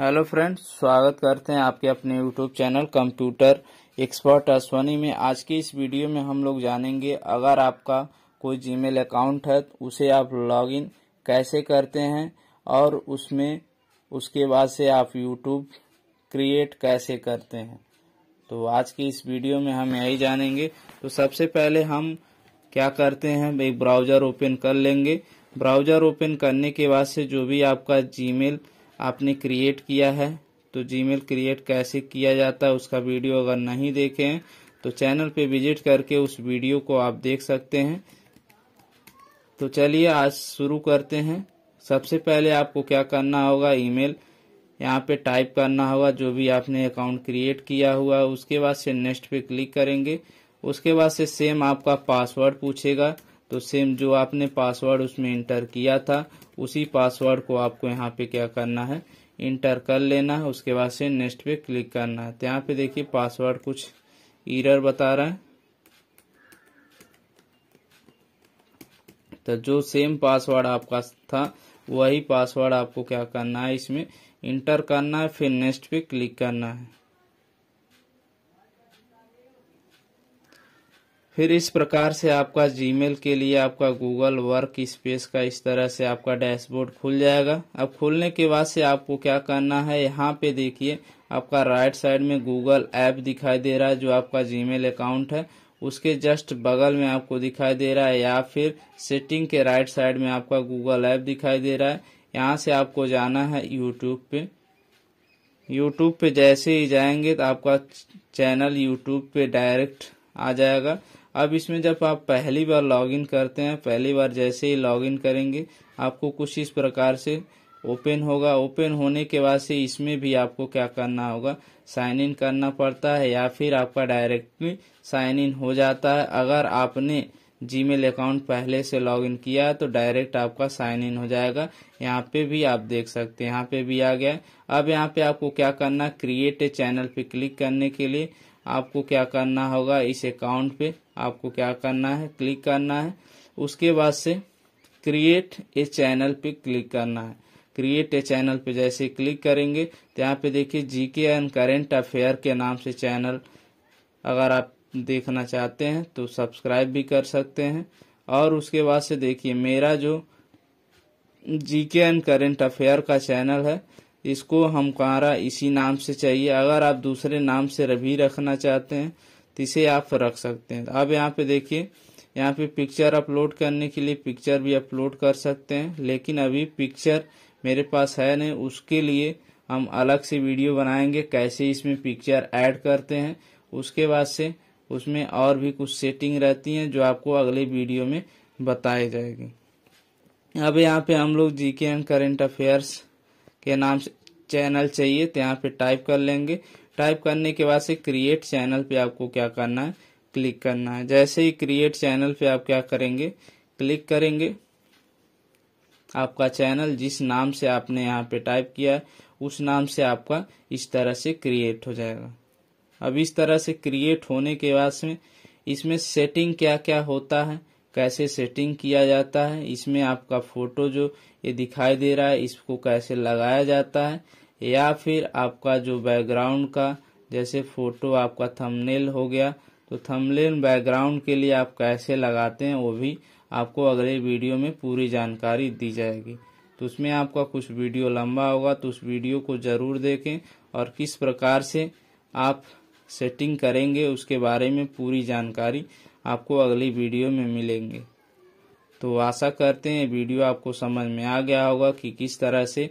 hello friends स्वागत करते हैं आपके अपने YouTube channel computer expert Ashwani में आज की इस वीडियो में हम लोग जानेंगे अगर आपका कोई जीमेल अकाउंट है तो उसे आप लॉगिन कैसे करते हैं और उसमें उसके बाद से आप यूट्यूब क्रिएट कैसे करते हैं तो आज की इस वीडियो में हम यही जानेंगे तो सबसे पहले हम क्या करते हैं एक ब्राउज़र ओपन कर लेंगे ब्राउज़र ओपन करने के बाद से जो भी आपका जीमेल मेल आपने क्रिएट किया है तो जीमेल क्रिएट कैसे किया जाता है उसका वीडियो अगर नहीं देखे तो चैनल पे विजिट करके उस वीडियो को आप देख सकते हैं तो चलिए आज शुरू करते हैं सबसे पहले आपको क्या करना होगा ईमेल यहाँ पे टाइप करना होगा जो भी आपने अकाउंट क्रिएट किया हुआ उसके बाद से नेक्स्ट पे क्लिक करेंगे उसके बाद से सेम आपका पासवर्ड पूछेगा तो सेम जो आपने पासवर्ड उसमें इंटर किया था उसी पासवर्ड को आपको यहाँ पे क्या करना है इंटर कर लेना है उसके बाद से नेक्स्ट पे क्लिक करना है तो यहाँ पे देखिए पासवर्ड कुछ इरर बता रहा है तो जो सेम पासवर्ड आपका था वही पासवर्ड आपको क्या करना है इसमें इंटर करना है फिर नेक्स्ट पे क्लिक करना है फिर इस प्रकार से आपका जीमेल के लिए आपका गूगल वर्क स्पेस का इस तरह से आपका डैशबोर्ड खुल जाएगा अब खुलने के बाद से आपको क्या करना है यहाँ पे देखिए आपका राइट साइड में गूगल ऐप दिखाई दे रहा है जो आपका जीमेल अकाउंट है उसके जस्ट बगल में आपको दिखाई दे रहा है या फिर सेटिंग के राइट साइड में आपका गूगल ऐप दिखाई दे रहा है यहाँ से आपको जाना है यूट्यूब पे यूट्यूब पे जैसे ही जाएंगे तो आपका चैनल यूट्यूब पे डायरेक्ट आ जाएगा अब इसमें जब आप पहली बार लॉगिन करते हैं पहली बार जैसे ही लॉगिन करेंगे आपको कुछ इस प्रकार से ओपन होगा ओपन होने के बाद से इसमें भी आपको क्या करना होगा साइन इन करना पड़ता है या फिर आपका डायरेक्टली साइन इन हो जाता है अगर आपने जीमेल अकाउंट पहले से लॉगिन किया तो डायरेक्ट आपका साइन इन हो जाएगा यहाँ पे भी आप देख सकते हैं यहाँ पे भी आ गया अब यहाँ पे आपको क्या करना क्रिएट ए चैनल पे क्लिक करने के लिए आपको क्या करना होगा इस अकाउंट पे आपको क्या करना है क्लिक करना है उसके बाद से क्रिएट ए चैनल पे क्लिक करना है क्रिएट ए चैनल पे जैसे क्लिक करेंगे तो यहाँ पे देखिए जीके एंड करेंट अफेयर के नाम से चैनल अगर आप देखना चाहते हैं तो सब्सक्राइब भी कर सकते हैं और उसके बाद से देखिए मेरा जो जीके एंड करेंट अफेयर का चैनल है इसको हमकारा इसी नाम से चाहिए अगर आप दूसरे नाम से रवि रखना चाहते हैं तो इसे आप रख सकते हैं अब यहाँ पे देखिए यहाँ पे पिक्चर अपलोड करने के लिए पिक्चर भी अपलोड कर सकते हैं लेकिन अभी पिक्चर मेरे पास है नहीं उसके लिए हम अलग से वीडियो बनाएंगे कैसे इसमें पिक्चर ऐड करते हैं उसके बाद से उसमें और भी कुछ सेटिंग रहती हैं जो आपको अगले वीडियो में बताई जाएगी अब यहाँ पे हम लोग जी के एंड करेंट अफेयर्स के नाम से चैनल चाहिए तो यहाँ पे टाइप कर लेंगे टाइप करने के बाद से क्रिएट चैनल पे आपको क्या करना है क्लिक करना है जैसे ही क्रिएट चैनल पे आप क्या करेंगे क्लिक करेंगे आपका चैनल जिस नाम से आपने यहाँ पे टाइप किया है उस नाम से आपका इस तरह से क्रिएट हो जाएगा अब इस तरह से क्रिएट होने के बाद में इसमें सेटिंग क्या क्या होता है कैसे सेटिंग किया जाता है इसमें आपका फोटो जो ये दिखाई दे रहा है इसको कैसे लगाया जाता है या फिर आपका जो बैकग्राउंड का जैसे फोटो आपका थंबनेल हो गया तो थंबनेल बैकग्राउंड के लिए आप कैसे लगाते हैं वो भी आपको अगले वीडियो में पूरी जानकारी दी जाएगी तो उसमें आपका कुछ वीडियो लंबा होगा तो उस वीडियो को ज़रूर देखें और किस प्रकार से आप सेटिंग करेंगे उसके बारे में पूरी जानकारी आपको अगली वीडियो में मिलेंगे तो आशा करते हैं वीडियो आपको समझ में आ गया होगा कि किस तरह से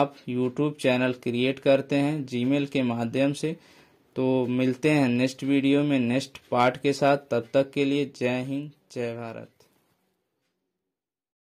आप YouTube चैनल क्रिएट करते हैं Gmail के माध्यम से तो मिलते हैं नेक्स्ट वीडियो में नेक्स्ट पार्ट के साथ तब तक के लिए जय हिंद जय भारत